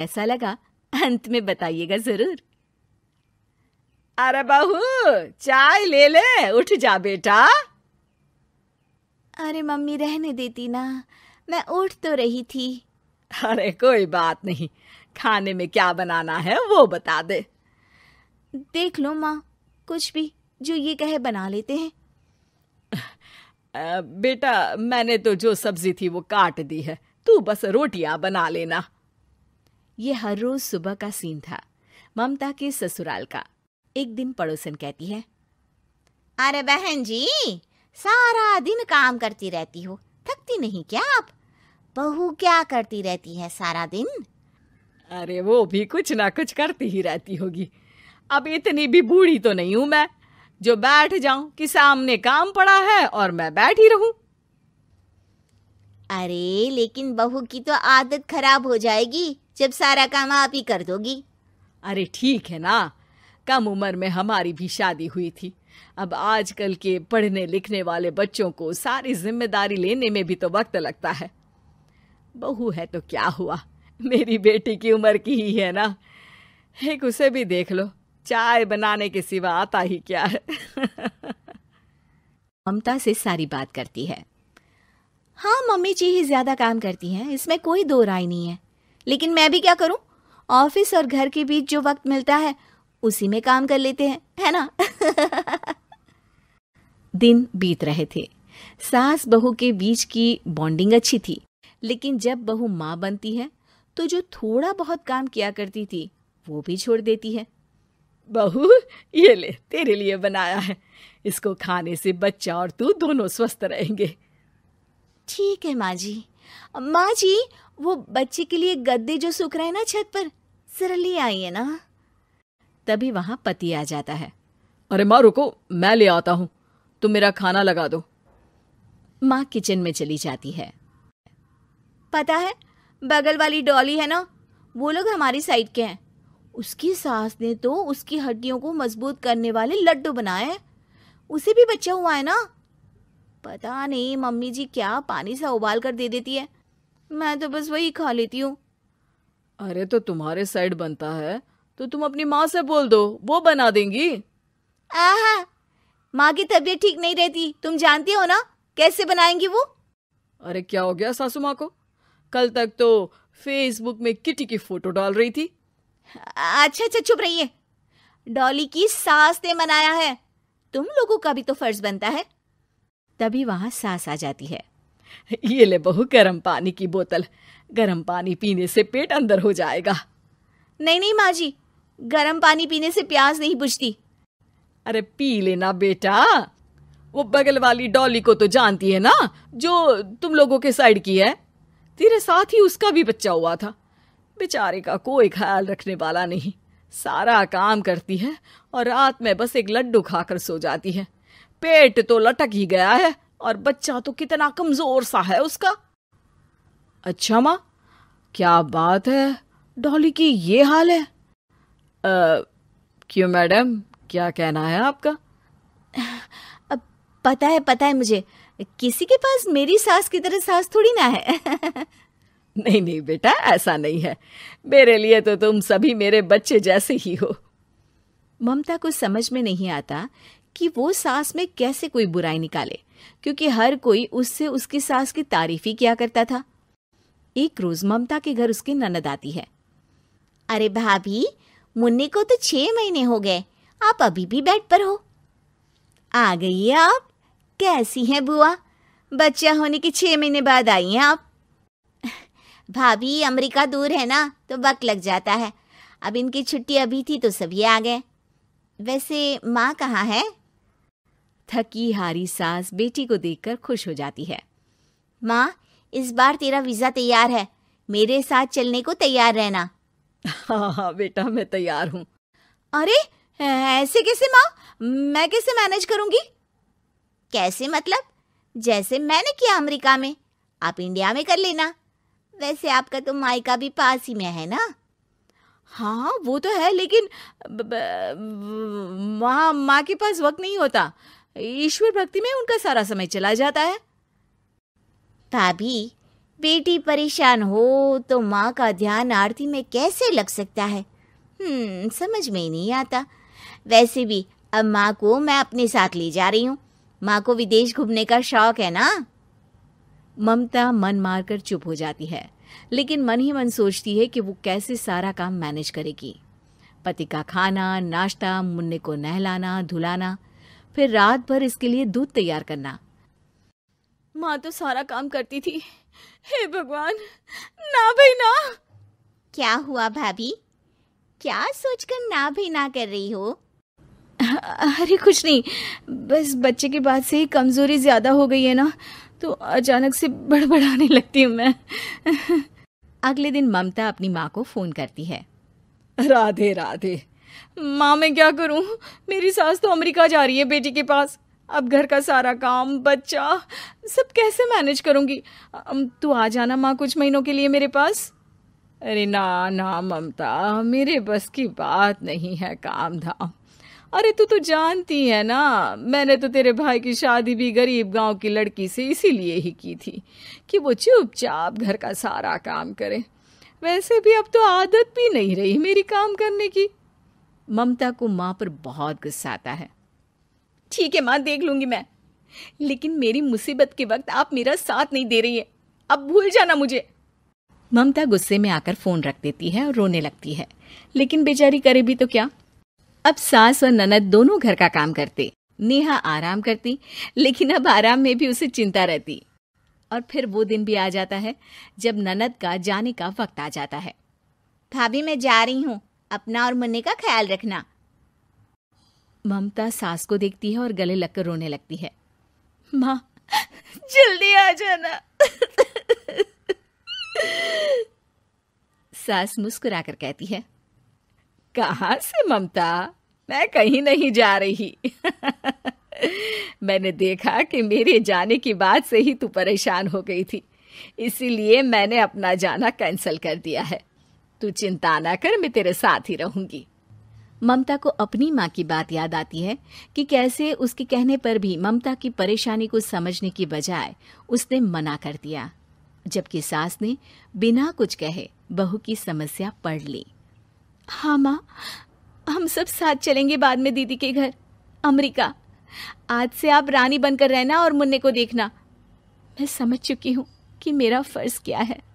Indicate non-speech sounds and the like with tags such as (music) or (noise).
ऐसा लगा अंत में बताइएगा जरूर अरे बहू चाय ले ले उठ जा बेटा अरे मम्मी रहने देती ना मैं उठ तो रही थी अरे कोई बात नहीं खाने में क्या बनाना है वो बता दे देख लो माँ कुछ भी जो ये कहे बना लेते हैं बेटा मैंने तो जो सब्जी थी वो काट दी है तू बस रोटियां बना लेना ये हर रोज सुबह का सीन था ममता के ससुराल का एक दिन पड़ोसन कहती है अरे बहन जी सारा दिन काम करती रहती हो थकती नहीं क्या आप बहू क्या करती रहती है सारा दिन अरे वो भी कुछ ना कुछ करती ही रहती होगी अब इतनी भी बूढ़ी तो नहीं हूं मैं जो बैठ जाऊं कि सामने काम पड़ा है और मैं बैठ ही रहूं अरे लेकिन बहू की तो आदत खराब हो जाएगी जब सारा काम आप ही कर दोगी अरे ठीक है ना कम उम्र में हमारी भी शादी हुई थी अब आजकल के पढ़ने लिखने वाले बच्चों को सारी जिम्मेदारी लेने में भी तो वक्त लगता है बहू है तो क्या हुआ मेरी बेटी की उम्र की ही है ना एक उसे भी देख लो चाय बनाने के सिवा आता ही क्या है (laughs) ममता से सारी बात करती है हाँ मम्मी जी ही ज्यादा काम करती हैं इसमें कोई दो राय नहीं है लेकिन मैं भी क्या करूं ऑफिस और घर के बीच जो वक्त मिलता है उसी में काम कर लेते हैं है ना (laughs) दिन बीत रहे थे सास बहू के बीच की बॉन्डिंग अच्छी थी लेकिन जब बहू माँ बनती है तो जो थोड़ा बहुत काम किया करती थी वो भी छोड़ देती है बहू ये ले तेरे लिए बनाया है इसको खाने से बच्चा और तू दोनों स्वस्थ रहेंगे ठीक है माँ जी माँ जी वो बच्चे के लिए गद्दे जो सूख रहे हैं ना छत पर जरा ले आइए ना तभी वहां पति आ जाता है अरे माँ रुको मैं ले आता हूँ तुम मेरा खाना लगा दो माँ किचन में चली जाती है पता है बगल वाली डॉली है ना वो लोग हमारी साइड के हैं उसकी सास ने तो उसकी हड्डियों को मजबूत करने वाले लड्डू बनाए उसे भी बच्चा हुआ है ना पता नहीं मम्मी जी क्या पानी सा उबाल कर दे देती है मैं तो बस वही खा लेती हूँ अरे तो तुम्हारे साइड बनता है तो तुम अपनी माँ से बोल दो वो बना देंगी आहा माँ की तबीयत ठीक नहीं रहती तुम जानती हो ना कैसे बनाएंगी वो अरे क्या हो गया सासू माँ को कल तक तो फेसबुक में किटी की फोटो डाल रही थी अच्छा अच्छा चुप रहिए डॉली की सास ने मनाया है तुम लोगों का भी तो फर्ज बनता है तभी वहां सांस आ जाती है ये ले बहू गर्म पानी की बोतल गर्म पानी पीने से पेट अंदर हो जाएगा नहीं नहीं माँ जी गर्म पानी पीने से प्यास नहीं बुझती अरे पी लेना बेटा वो बगल वाली डॉली को तो जानती है ना जो तुम लोगों के साइड की है तेरे साथ ही उसका भी बच्चा हुआ था बेचारे का कोई ख्याल रखने वाला नहीं सारा काम करती है और रात में बस एक लड्डू खाकर सो जाती है पेट तो लटक ही गया है और बच्चा तो कितना कमजोर सा है उसका अच्छा माँ क्या बात है डॉली की ये हाल है आ, क्यों मैडम क्या कहना है आपका पता है पता है मुझे किसी के पास मेरी सास की तरह सास थोड़ी ना है नहीं नहीं बेटा ऐसा नहीं है मेरे लिए तो तुम सभी मेरे बच्चे जैसे ही हो ममता को समझ में नहीं आता कि वो सास में कैसे कोई बुराई निकाले क्योंकि हर कोई उससे उसकी सास की तारीफ ही किया करता था एक रोज ममता के घर उसकी ननद आती है अरे भाभी मुन्नी को तो छह महीने हो गए आप अभी भी बेड पर हो आ गई है आप कैसी हैं बुआ बच्चा होने के छह महीने बाद आई हैं आप भाभी अमेरिका दूर है ना तो वक्त लग जाता है अब इनकी छुट्टी अभी थी तो सभी आ गए वैसे माँ कहाँ है थकी हारी सास बेटी को देखकर खुश हो जाती है माँ इस बार तेरा वीज़ा तैयार है मेरे साथ चलने को तैयार रहना हाँ हाँ बेटा मैं तैयार हूँ अरे ऐसे कैसे माँ मैं कैसे मैनेज करूंगी कैसे मतलब जैसे मैंने किया अमेरिका में आप इंडिया में कर लेना वैसे आपका तो मायका भी पास ही में है ना हाँ वो तो है लेकिन माँ माँ के पास वक्त नहीं होता ईश्वर भक्ति में उनका सारा समय चला जाता है भाभी बेटी परेशान हो तो माँ का ध्यान आरती में कैसे लग सकता है हम्म, समझ में नहीं आता वैसे भी अब माँ को मैं अपने साथ ले जा रही हूँ माँ को विदेश घूमने का शौक है ना ममता मन मारकर चुप हो जाती है लेकिन मन ही मन सोचती है कि वो कैसे सारा काम मैनेज करेगी पति का खाना नाश्ता मुन्ने को नहलाना धुलाना फिर रात भर इसके लिए दूध तैयार करना माँ तो सारा काम करती थी हे भगवान ना भाई ना क्या हुआ भाभी क्या सोचकर ना भी ना कर रही हो अरे कुछ नहीं बस बच्चे के बाद से ही कमजोरी ज्यादा हो गई है ना तो अचानक से बड़बड़ाने लगती हूँ मैं अगले दिन ममता अपनी माँ को फोन करती है राधे राधे माँ मैं क्या करूँ मेरी सास तो अमेरिका जा रही है बेटी के पास अब घर का सारा काम बच्चा सब कैसे मैनेज करूँगी तू आ जाना माँ कुछ महीनों के लिए मेरे पास अरे ना ना ममता मेरे बस की बात नहीं है काम धाम अरे तू तो जानती है ना मैंने तो तेरे भाई की शादी भी गरीब गांव की लड़की से इसीलिए ही की थी कि वो चुपचाप घर का सारा काम करे वैसे भी अब तो आदत भी नहीं रही मेरी काम करने की ममता को माँ पर बहुत गुस्सा आता है ठीक है माँ देख लूंगी मैं लेकिन मेरी मुसीबत के वक्त आप मेरा साथ नहीं दे रही है अब भूल जाना मुझे ममता गुस्से में आकर फोन रख देती है और रोने लगती है लेकिन बेचारी करे भी तो क्या अब सास और ननद दोनों घर का काम करते नेहा आराम करती लेकिन अब आराम में भी उसे चिंता रहती और फिर वो दिन भी आ जाता है जब ननद का जाने का वक्त आ जाता है भाभी मैं जा रही हूँ अपना और मुन्ने का ख्याल रखना ममता सास को देखती है और गले लगकर रोने लगती है माँ जल्दी आ जाना सास मुस्कुरा कर कहती है कहा से ममता मैं कहीं नहीं जा रही मैंने देखा कि मेरे जाने की बात से ही तू परेशान हो गई थी इसीलिए मैंने अपना जाना कैंसिल कर दिया है तू चिंता ना कर मैं तेरे साथ ही रहूंगी ममता को अपनी माँ की बात याद आती है कि कैसे उसके कहने पर भी ममता की परेशानी को समझने की बजाय उसने मना कर दिया जबकि सास ने बिना कुछ कहे बहू की समस्या पढ़ ली हाँ माँ हम सब साथ चलेंगे बाद में दीदी के घर अमेरिका आज से आप रानी बनकर रहना और मुन्ने को देखना मैं समझ चुकी हूँ कि मेरा फर्ज क्या है